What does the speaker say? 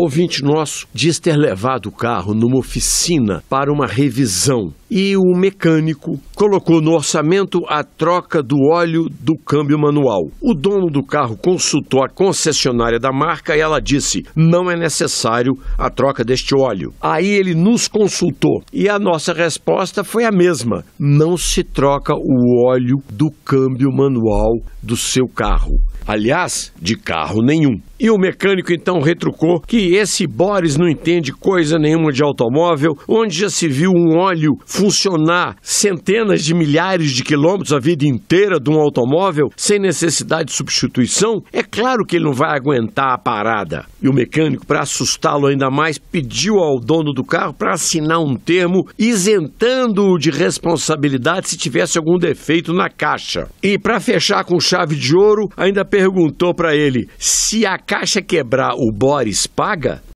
ouvinte nosso diz ter levado o carro numa oficina para uma revisão e o mecânico colocou no orçamento a troca do óleo do câmbio manual. O dono do carro consultou a concessionária da marca e ela disse: não é necessário a troca deste óleo. Aí ele nos consultou e a nossa resposta foi a mesma: não se troca o óleo do câmbio manual do seu carro. Aliás, de carro nenhum. E o mecânico então retrucou que esse Boris não entende coisa nenhuma de automóvel, onde já se viu um óleo funcionar centenas de milhares de quilômetros a vida inteira de um automóvel sem necessidade de substituição, é claro que ele não vai aguentar a parada. E o mecânico, para assustá-lo ainda mais, pediu ao dono do carro para assinar um termo isentando-o de responsabilidade se tivesse algum defeito na caixa. E para fechar com chave de ouro, ainda perguntou para ele: se a caixa quebrar, o Boris paga?